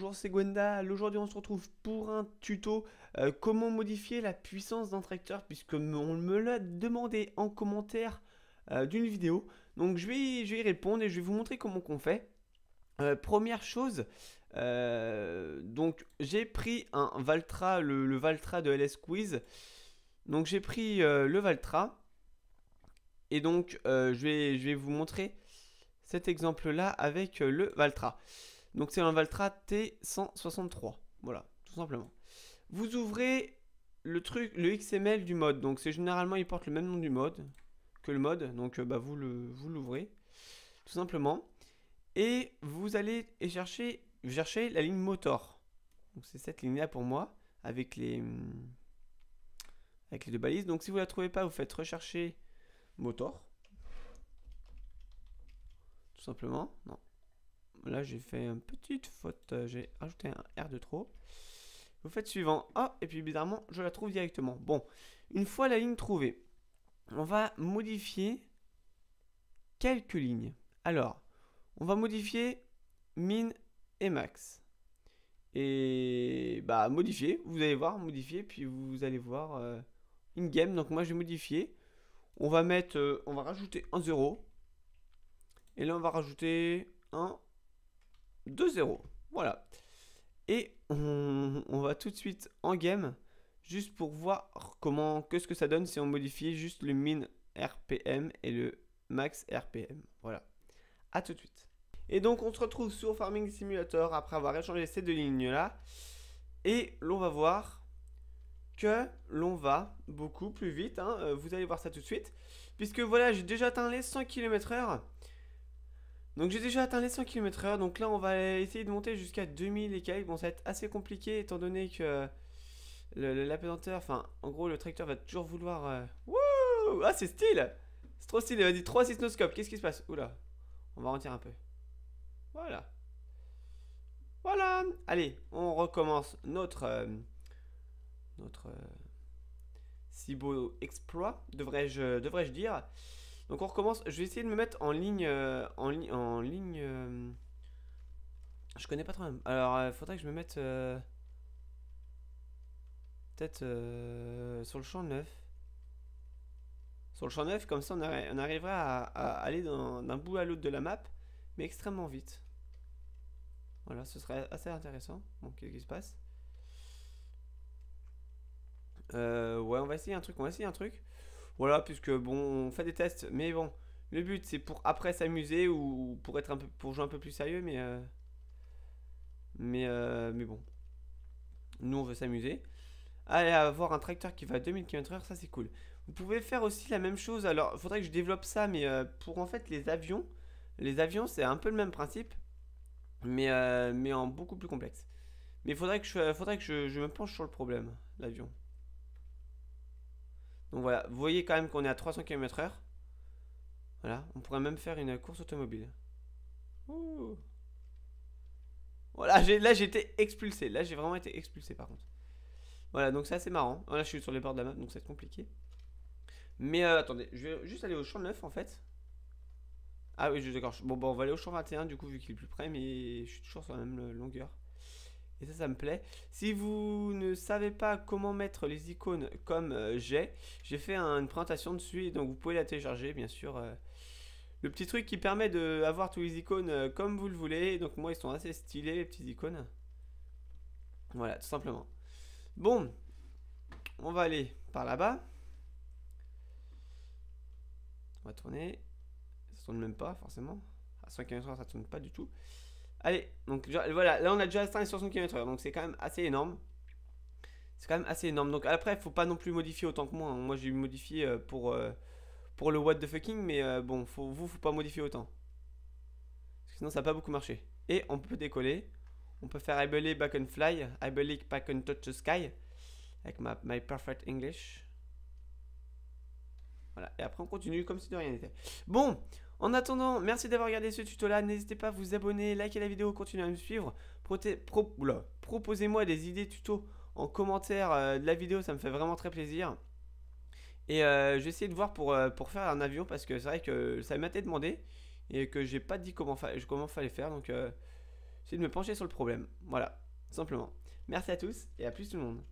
Bonjour c'est Gwenda, aujourd'hui on se retrouve pour un tuto euh, comment modifier la puissance d'un tracteur puisque on me l'a demandé en commentaire euh, d'une vidéo. Donc je vais, y répondre et je vais vous montrer comment qu'on fait. Euh, première chose, donc j'ai pris un Valtra, le, Valtra de LS Quiz. Donc j'ai pris le Valtra et donc je, vais, je vais vous montrer cet exemple là avec le Valtra. Donc c'est un Valtra T163. Voilà, tout simplement. Vous ouvrez le truc, le XML du mode. Donc c'est généralement, il porte le même nom du mode que le mode. Donc euh, bah, vous l'ouvrez, tout simplement. Et vous allez chercher, chercher la ligne motor. Donc c'est cette ligne-là pour moi, avec les, avec les deux balises. Donc si vous ne la trouvez pas, vous faites rechercher motor. Tout simplement. Non là j'ai fait une petite faute, euh, j'ai rajouté un R de trop. Vous faites suivant, ah, et puis bizarrement, je la trouve directement. Bon, une fois la ligne trouvée, on va modifier quelques lignes. Alors, on va modifier min et max. Et bah modifier, vous allez voir, modifier, puis vous allez voir une euh, game. Donc moi j'ai modifié. On va mettre, euh, on va rajouter un 0. Et là on va rajouter un 2-0. Voilà. Et on, va tout de suite en game, juste pour voir comment, que ce que ça donne si on modifie juste le min RPM et le max RPM. Voilà. A tout de suite. Et donc on se retrouve sur Farming Simulator après avoir échangé ces deux lignes là. Et l'on va voir que l'on va beaucoup plus vite. Hein. Euh, vous allez voir ça tout de suite. Puisque voilà, j'ai déjà atteint les 100 km/h. Donc j'ai déjà atteint les 100 km heure donc là on va essayer de monter jusqu'à 2000 et quelques. Bon ça va être assez compliqué étant donné que le, enfin en gros le tracteur va toujours vouloir... Euh, Wouh ah c'est style C'est trop stylé, m'a dit 3 cystoscopes, qu'est-ce qui se passe Oula, on va rentrer un peu. Voilà. Voilà Allez, on recommence notre... Euh, notre... Euh, si beau exploit, devrais-je dire. Donc on recommence. Je vais essayer de me mettre en ligne. Euh, en, en, ligne. Euh, je connais pas trop. Alors il euh, faudrait que je me mette. Peut-être sur le champ neuf. Sur le champ neuf, comme ça on, arriverait arrivera à, à aller d'un bout à l'autre de la map, mais extrêmement vite. Voilà, ce serait assez intéressant. Bon, qu'est-ce qui se passe Ouais, on va essayer un truc, on va essayer un truc. Voilà, puisque bon, on fait des tests, mais bon, le but c'est pour après s'amuser ou pour être un peu, pour jouer un peu plus sérieux, mais euh, mais euh, mais bon, nous on veut s'amuser. Allez avoir un tracteur qui va à 2000 km/h, ça c'est cool. Vous pouvez faire aussi la même chose. Alors, faudrait que je développe ça, mais euh, pour en fait les avions, les avions c'est un peu le même principe, mais en beaucoup plus complexe. Mais faudrait que je, faudrait que je, je me penche sur le problème, l'avion. Donc voilà, vous voyez quand même qu'on est à 300 km/h. Voilà, on pourrait même faire une course automobile. Ouh. Voilà, là j'ai été expulsé. Là j'ai vraiment été expulsé par contre. Voilà, donc ça c'est marrant. Là je suis sur les bords de la map, donc c'est compliqué. Mais euh, attendez, je vais juste aller au champ 9 en fait. Ah oui, d'accord. Bon, bah on va aller au champ 21 du coup, vu qu'il est plus près, mais je suis toujours sur la même longueur. Et ça, ça me plaît. Si vous ne savez pas comment mettre les icônes comme euh, j'ai, j'ai fait une présentation dessus, donc vous pouvez la télécharger, bien sûr. Euh. le petit truc qui permet d'avoir tous les icônes euh, comme vous le voulez. Donc moi, ils sont assez stylés, les petites icônes. Voilà, tout simplement. Bon, on va aller par là-bas. On va tourner. Ça tourne même pas, forcément. À 5 km ça tourne pas du tout. Allez, donc voilà, là on a déjà atteint les 60 km donc c'est quand même assez énorme. C'est quand même assez énorme. Donc après, faut pas non plus modifier autant que moi. Hein. Moi j'ai modifié euh, pour, euh, pour le what the fucking, mais euh, bon, faut, vous, faut pas modifier autant. sinon ça n'a pas beaucoup marché. Et on peut décoller. On peut faire I back and fly, I believe back and touch the sky, avec ma, my perfect English. Voilà, et après on continue comme si de rien n'était. Bon, en attendant, merci d'avoir regardé ce tuto là, n'hésitez pas à vous abonner, liker la vidéo, continuer à me suivre, proposez-moi des idées tuto en commentaire euh, de la vidéo, ça me fait vraiment très plaisir. Et euh, j'ai essayé de voir pour, euh, pour faire un avion parce que c'est vrai que ça m'a été demandé et que j'ai pas dit comment, fa comment fallait faire, donc c'est euh, de me pencher sur le problème, voilà, simplement. Merci à tous et à plus tout le monde.